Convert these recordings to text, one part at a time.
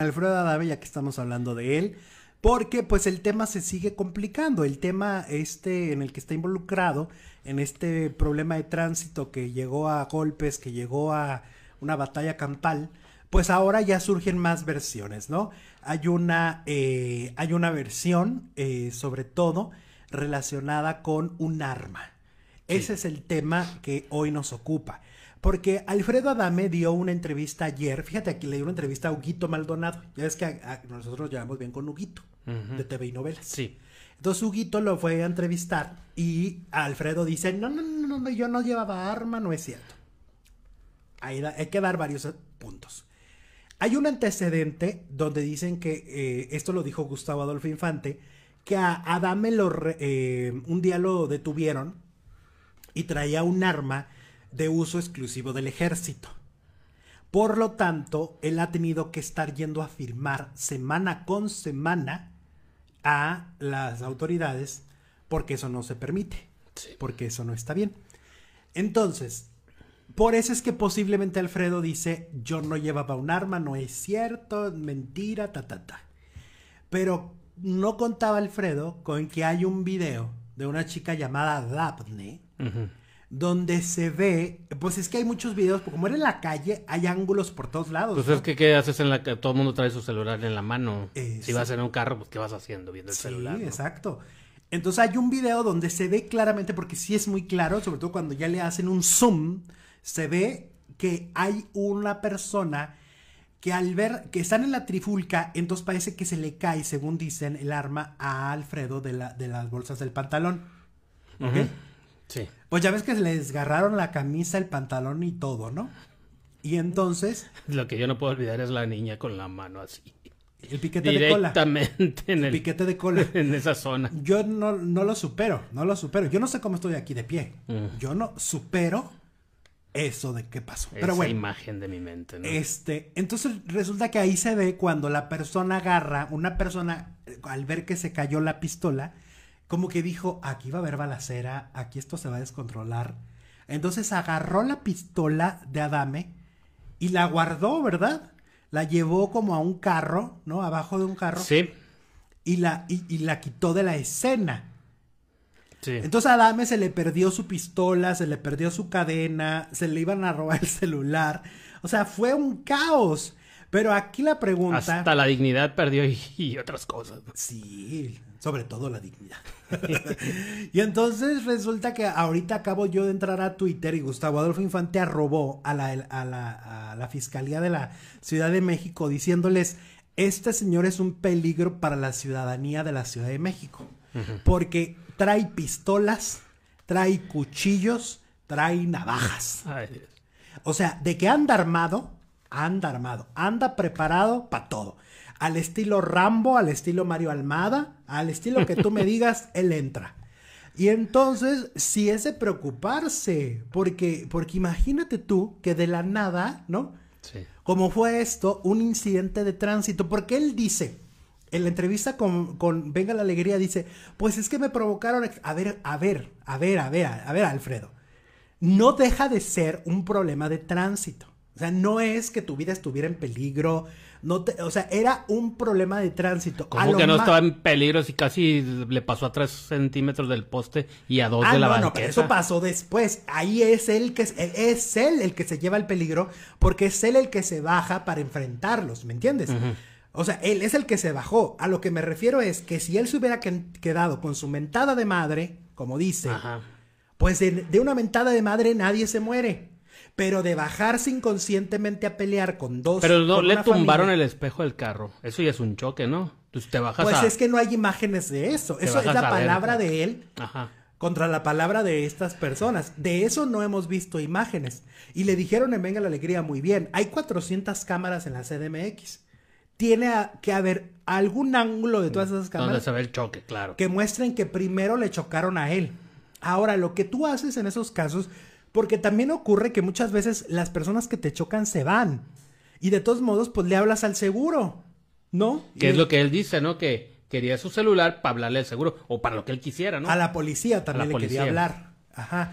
Alfredo Adave, ya que estamos hablando de él, porque pues el tema se sigue complicando, el tema este en el que está involucrado, en este problema de tránsito que llegó a golpes, que llegó a una batalla campal, pues ahora ya surgen más versiones, ¿no? Hay una, eh, hay una versión, eh, sobre todo, relacionada con un arma. Ese es el tema que hoy nos ocupa. Porque Alfredo Adame dio una entrevista ayer, fíjate aquí le dio una entrevista a Huguito Maldonado, ya es que nosotros nos llevamos bien con Huguito, de TV y novelas. Sí. Entonces Huguito lo fue a entrevistar y Alfredo dice, no, no, no, no, yo no llevaba arma, no es cierto. Ahí hay que dar varios eh, puntos. Hay un antecedente donde dicen que, eh, esto lo dijo Gustavo Adolfo Infante, que a Adame lo eh, un día lo detuvieron y traía un arma de uso exclusivo del ejército. Por lo tanto, él ha tenido que estar yendo a firmar semana con semana a las autoridades porque eso no se permite, porque eso no está bien. Entonces, por eso es que posiblemente Alfredo dice, yo no llevaba un arma, no es cierto, mentira, ta, ta, ta. Pero no contaba Alfredo con que hay un video de una chica llamada Daphne donde se ve, pues es que hay muchos videos, porque como era en la calle, hay ángulos por todos lados. Entonces, pues qué haces en la que todo el mundo trae su celular en la mano. si vas en un carro, pues qué vas haciendo viendo el celular. Sí, exacto. Entonces hay un video donde se ve claramente, porque sí es muy claro, sobre todo cuando ya le hacen un zoom, se ve que hay una persona que al ver que están en la trifulca, entonces parece que se le cae, según dicen, el arma a Alfredo de, la, de las bolsas del pantalón. Sí. Pues ya ves que les desgarraron la camisa, el pantalón y todo, ¿no? Y entonces. Lo que yo no puedo olvidar es la niña con la mano así. El piquete de cola. Directamente en el, piquete de cola. En esa zona. Yo no, no, lo supero, no lo supero. Yo no sé cómo estoy aquí de pie. Mm. Yo no supero eso de qué pasó. Esa imagen de mi mente, ¿no? Este, entonces resulta que ahí se ve cuando la persona agarra, una persona eh, al ver que se cayó la pistola, como que dijo, aquí va a haber balacera, aquí esto se va a descontrolar. Entonces agarró la pistola de Adame y la guardó, ¿verdad? La llevó como a un carro, ¿no? Abajo de un carro. Sí. Y la, y, la quitó de la escena. Sí. Entonces a Adame se le perdió su pistola, se le perdió su cadena, se le iban a robar el celular. O sea, fue un caos. Pero aquí la pregunta. Hasta la dignidad perdió y, otras cosas. Sí, sobre todo la dignidad. y entonces resulta que ahorita acabo yo de entrar a Twitter y Gustavo Adolfo Infante arrobó a la, a la, Fiscalía de la Ciudad de México diciéndoles: Este señor es un peligro para la ciudadanía de la Ciudad de México. Porque trae pistolas, trae cuchillos, trae navajas. O sea, de que anda armado, anda armado, anda preparado para todo. Al estilo Rambo, al estilo Mario Almada, al estilo que tú me digas, él entra. Y entonces, si es de preocuparse, porque, porque imagínate tú que de la nada, ¿no? Sí. Como fue esto, un incidente de tránsito, porque él dice, en la entrevista con, con, Venga la Alegría dice, pues es que me provocaron... A ver, a ver, a ver, a ver, a ver, Alfredo. No deja de ser un problema de tránsito. O sea, no es que tu vida estuviera en peligro. No te, o sea, era un problema de tránsito. Como que no estaba en peligro si casi le pasó a tres centímetros del poste y a dos ah, de la no, pero eso pasó después. Ahí es él que es, él el que se lleva el peligro porque es él el que se baja para enfrentarlos, ¿me entiendes? O sea, él es el que se bajó. A lo que me refiero es que si él se hubiera quedado con su mentada de madre, como dice, pues de una mentada de madre nadie se muere. Pero de bajarse inconscientemente a pelear con dos. Pero le tumbaron el espejo del carro. Eso ya es un choque, ¿no? Tú te Pues es que no hay imágenes de eso. eso es la palabra pues. de él. contra la palabra de estas personas. De eso no hemos visto imágenes. Y le dijeron en Venga la Alegría muy bien, hay 400 cámaras en la CDMX. Tiene que haber algún ángulo de todas esas cámaras. Donde se el choque, claro. Que muestren que primero le chocaron a él. Ahora, lo que tú haces en esos casos, porque también ocurre que muchas veces las personas que te chocan se van. Y de todos modos, pues le hablas al seguro, ¿no? Que es lo que él dice, ¿no? Que quería su celular para hablarle al seguro o para lo que él quisiera, ¿no? A la policía también le quería hablar. Ajá.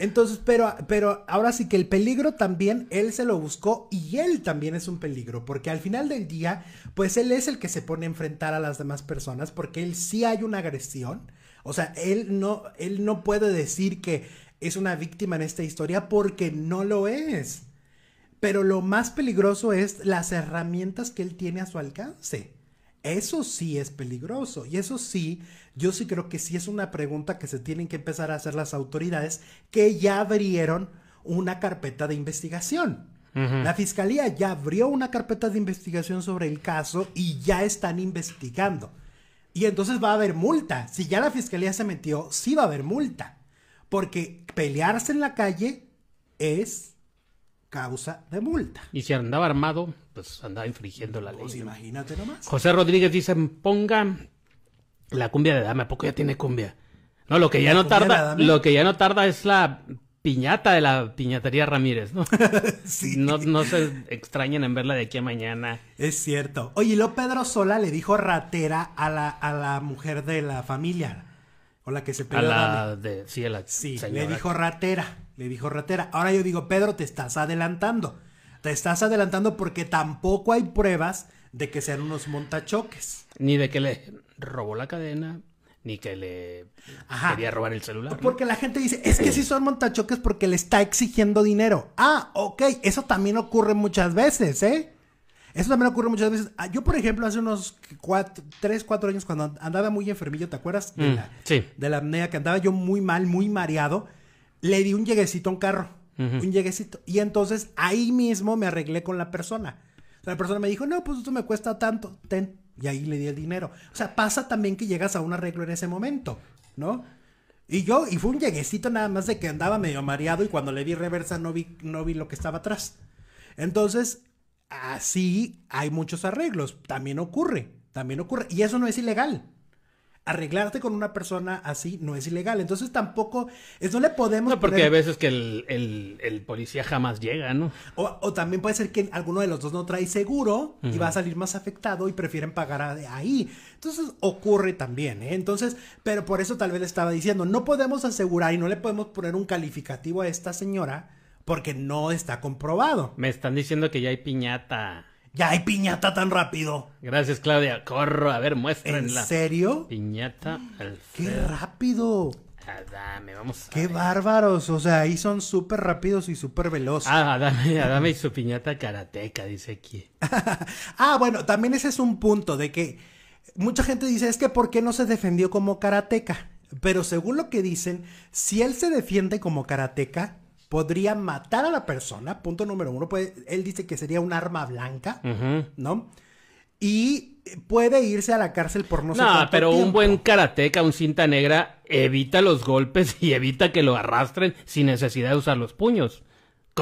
Entonces, pero, pero ahora sí que el peligro también él se lo buscó y él también es un peligro, porque al final del día, pues él es el que se pone a enfrentar a las demás personas, porque él sí hay una agresión. O sea, él no, él no puede decir que es una víctima en esta historia porque no lo es. Pero lo más peligroso es las herramientas que él tiene a su alcance. Eso sí es peligroso. Y eso sí, yo sí creo que sí es una pregunta que se tienen que empezar a hacer las autoridades que ya abrieron una carpeta de investigación. La fiscalía ya abrió una carpeta de investigación sobre el caso y ya están investigando. Y entonces va a haber multa. Si ya la fiscalía se metió, sí va a haber multa. Porque pelearse en la calle es causa de multa. Y si andaba armado, pues andaba infringiendo la pues imagínate nomás. José Rodríguez dice, ponga la cumbia de dama, ¿a poco ya tiene cumbia? No, lo que ya no tarda, lo que ya no tarda es la piñata de la piñatería Ramírez, ¿no? sí. No, no se extrañen en verla de aquí a mañana. Es cierto. Oye, lo Pedro Sola le dijo ratera a la, a la mujer de la familia. O la que se pegó. la de, sí, sí le dijo ratera, le dijo ratera. Ahora yo digo, Pedro, te estás adelantando. Te estás adelantando porque tampoco hay pruebas de que sean unos montachoques. Ni de que le robó la cadena, ni que le quería robar el celular. Porque la gente dice, es que sí son montachoques porque le está exigiendo dinero. Ah, ok, eso también ocurre muchas veces, ¿eh? Eso también ocurre muchas veces. Ah, yo, por ejemplo, hace unos 3, 4 años cuando andaba muy enfermillo, ¿te acuerdas? De, mm, la, sí. de la apnea, que andaba yo muy mal, muy mareado. Le di un lleguecito a un carro. Un lleguecito. Y entonces ahí mismo me arreglé con la persona. la persona me dijo, no, pues esto me cuesta tanto, ten. Y ahí le di el dinero. O sea, pasa también que llegas a un arreglo en ese momento, ¿no? Y yo, y fue un lleguecito nada más de que andaba medio mareado y cuando le di reversa no vi, no vi lo que estaba atrás. Entonces, así hay muchos arreglos. También ocurre, también ocurre. Y eso no es ilegal. Arreglarte con una persona así no es ilegal. Entonces tampoco, eso no le podemos... porque a hay veces que el, policía jamás llega, ¿no? O, también puede ser que alguno de los dos no trae seguro y va a salir más afectado y prefieren pagar ahí. Entonces ocurre también, ¿eh? Entonces, pero por eso tal vez le estaba diciendo, no podemos asegurar y no le podemos poner un calificativo a esta señora porque no está comprobado. Me están diciendo que ya hay piñata. Ya hay piñata tan rápido. Gracias, Claudia. Corro, a ver, muéstrenla. ¿En serio? Piñata al ¡Qué rápido! Ah, dame, vamos ¡Qué bárbaros! O sea, ahí son súper rápidos y súper veloces. Ah, dame, Adame su piñata karateca, dice aquí. ah, bueno, también ese es un punto de que mucha gente dice, es que ¿por qué no se defendió como karateca? Pero según lo que dicen, si él se defiende como karateca, podría matar a la persona, punto número uno, puede, él dice que sería un arma blanca, ¿no? Y puede irse a la cárcel por no saber No, pero un buen karateca, un cinta negra, evita los golpes y evita que lo arrastren sin necesidad de usar los puños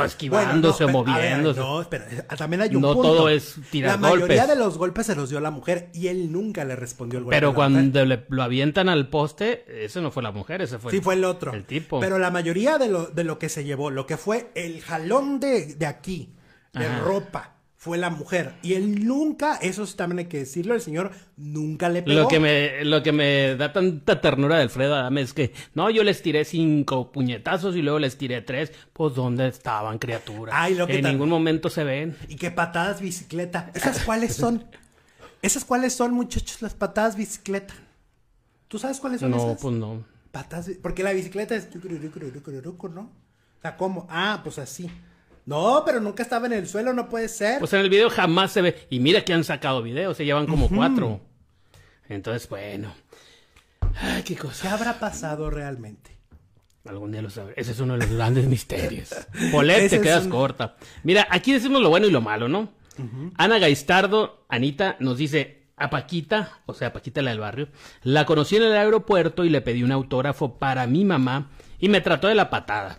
esquivándose o moviéndose. no, espera, eh, ah, también hay un No todo es tirar La mayoría de los golpes se los dio la mujer y él nunca le respondió el golpe. Pero cuando le, lo avientan al poste, ese no fue la mujer, ese fue Sí, el, fue el otro. tipo. Pero la mayoría de lo, de lo que se llevó, lo que fue el jalón de, de aquí, de ropa fue la mujer. Y él nunca, eso también hay que decirlo, el señor nunca le pegó. Lo que me, lo que me da tanta ternura de Alfredo Adame es que, no, yo les tiré cinco puñetazos y luego les tiré tres. Pues, ¿dónde estaban, criaturas? lo que en ningún momento se ven. Y qué patadas bicicleta. ¿Esas cuáles son? ¿Esas cuáles son, muchachos, las patadas bicicleta? ¿Tú sabes cuáles son esas? No, pues no. porque la bicicleta es... ¿no? sea, ¿cómo? Ah, pues así. No, pero nunca estaba en el suelo, no puede ser. Pues en el video jamás se ve. Y mira que han sacado videos, se llevan como cuatro. Entonces, bueno. Ay, qué cosa. habrá pasado realmente? Algún día lo sabré. Ese es uno de los grandes misterios. Polet, te quedas corta. Mira, aquí decimos lo bueno y lo malo, ¿no? Ana Gaistardo, Anita, nos dice, a Paquita, o sea, Paquita la del barrio, la conocí en el aeropuerto y le pedí un autógrafo para mi mamá y me trató de la patada.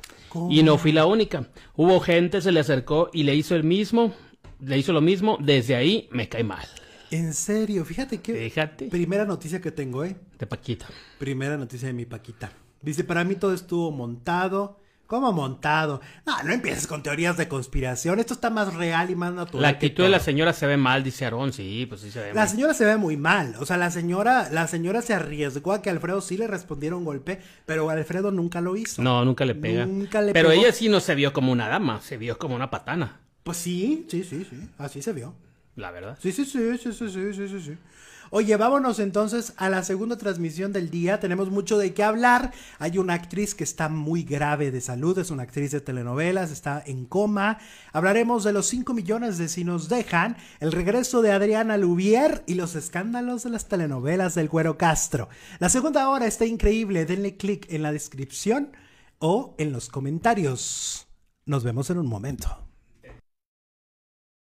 Y no fui la única. Hubo gente, se le acercó y le hizo el mismo, le hizo lo mismo, desde ahí me cae mal. En serio, fíjate que... Primera noticia que tengo, ¿eh? De Paquita. Primera noticia de mi Paquita. Dice, para mí todo estuvo montado ¿Cómo montado? No, no empieces con teorías de conspiración. Esto está más real y más natural. La actitud de la señora se ve mal, dice Aarón. Sí, pues sí se ve la mal. La señora se ve muy mal. O sea, la señora, la señora se arriesgó a que Alfredo sí le respondiera un golpe, pero Alfredo nunca lo hizo. No, nunca le pega. Nunca pero ella sí no se vio como una dama, se vio como una patana. Pues sí, sí, sí, sí. Así se vio. La verdad. Sí, sí, sí, sí, sí, sí, sí, sí. Oye, vámonos entonces a la segunda transmisión del día. Tenemos mucho de qué hablar. Hay una actriz que está muy grave de salud, es una actriz de telenovelas, está en coma. Hablaremos de los 5 millones de si nos dejan, el regreso de Adriana Luvier. y los escándalos de las telenovelas del Cuero Castro. La segunda hora está increíble. Denle clic en la descripción o en los comentarios. Nos vemos en un momento.